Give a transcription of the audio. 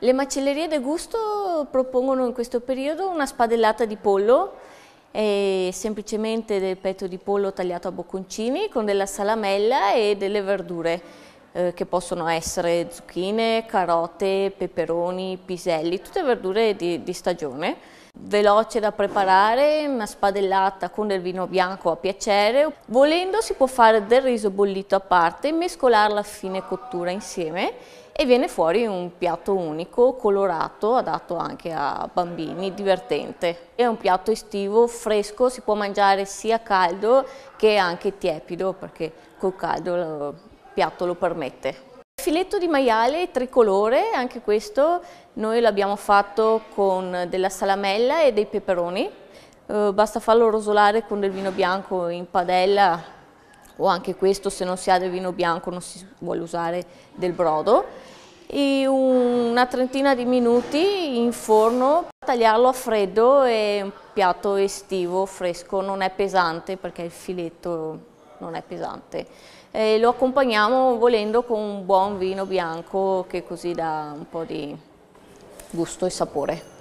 Le macellerie De Gusto propongono in questo periodo una spadellata di pollo, semplicemente del petto di pollo tagliato a bocconcini con della salamella e delle verdure. Eh, che possono essere zucchine, carote, peperoni, piselli, tutte verdure di, di stagione. Veloce da preparare, una spadellata con del vino bianco a piacere. Volendo si può fare del riso bollito a parte, mescolarla a fine cottura insieme e viene fuori un piatto unico, colorato, adatto anche a bambini, divertente. È un piatto estivo, fresco, si può mangiare sia caldo che anche tiepido perché col caldo piatto lo permette. Filetto di maiale tricolore, anche questo noi l'abbiamo fatto con della salamella e dei peperoni. Eh, basta farlo rosolare con del vino bianco in padella o anche questo se non si ha del vino bianco non si vuole usare del brodo. E una trentina di minuti in forno, tagliarlo a freddo è un piatto estivo, fresco, non è pesante perché il filetto non è pesante. E lo accompagniamo volendo con un buon vino bianco che così dà un po' di gusto e sapore.